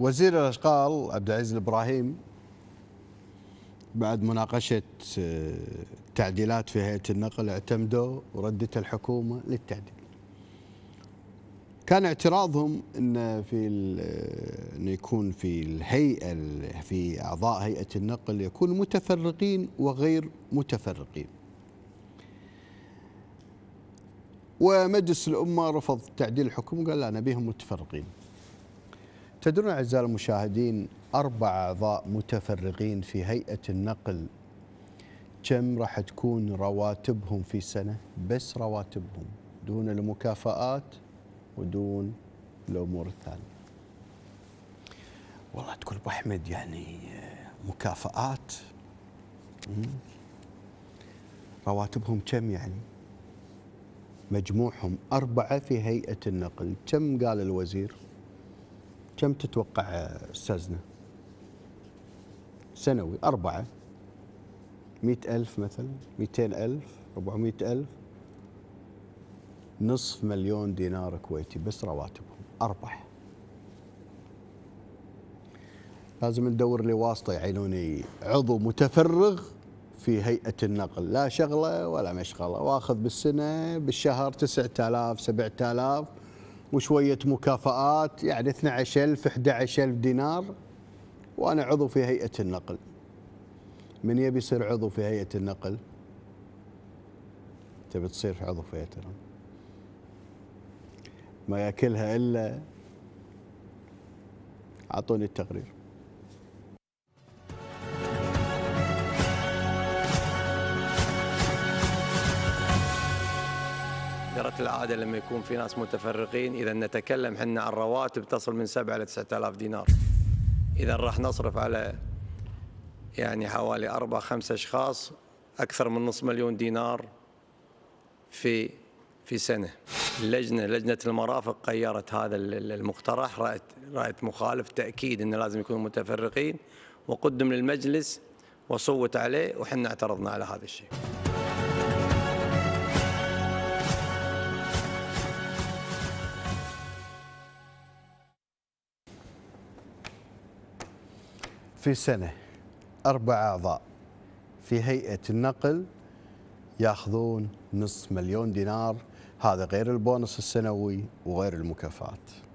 وزير الاشغال عبد العزيز الابراهيم بعد مناقشه آه، تعديلات في هيئه النقل اعتمدوا وردت الحكومه للتعديل. كان اعتراضهم ان في آه، انه يكون في الهيئه في اعضاء هيئه النقل يكون متفرقين وغير متفرقين. ومجلس الامه رفض تعديل الحكومه قال لا نبيهم متفرقين. تدرون أعزائي المشاهدين أربع أعضاء متفرغين في هيئة النقل كم راح تكون رواتبهم في سنة بس رواتبهم دون المكافآت ودون الأمور الثانية والله تقول أبو أحمد يعني آه، مكافآت رواتبهم كم يعني مجموعهم أربعة في هيئة النقل كم قال الوزير كم تتوقع استاذنا؟ سنوي أربعة مئة ألف مثلا مئتين ألف أربعمائة ألف نصف مليون دينار كويتي بس رواتبهم أربعة لازم ندور لي واسطة يعينوني عضو متفرغ في هيئة النقل لا شغلة ولا مشغلة واخذ بالسنة بالشهر 9000 7000 وشويه مكافآت يعني 12000 11000 دينار وانا عضو في هيئه النقل من يبي يصير عضو في هيئه النقل تبي تصير في عضو في هيئه النقل ما ياكلها الا اعطوني التقرير كثرت العاده لما يكون في ناس متفرقين اذا نتكلم احنا عن رواتب تصل من 7 الى 9000 دينار اذا راح نصرف على يعني حوالي أربع خمسة أشخاص أكثر من نصف مليون دينار في في سنة اللجنة لجنة المرافق غيرت هذا المقترح رأت, رأت مخالف تأكيد أنه لازم يكونوا متفرقين وقدم للمجلس وصوت عليه وحنا اعترضنا على هذا الشيء في سنة أربع أعضاء في هيئة النقل ياخذون نصف مليون دينار هذا غير البونص السنوي وغير المكافآت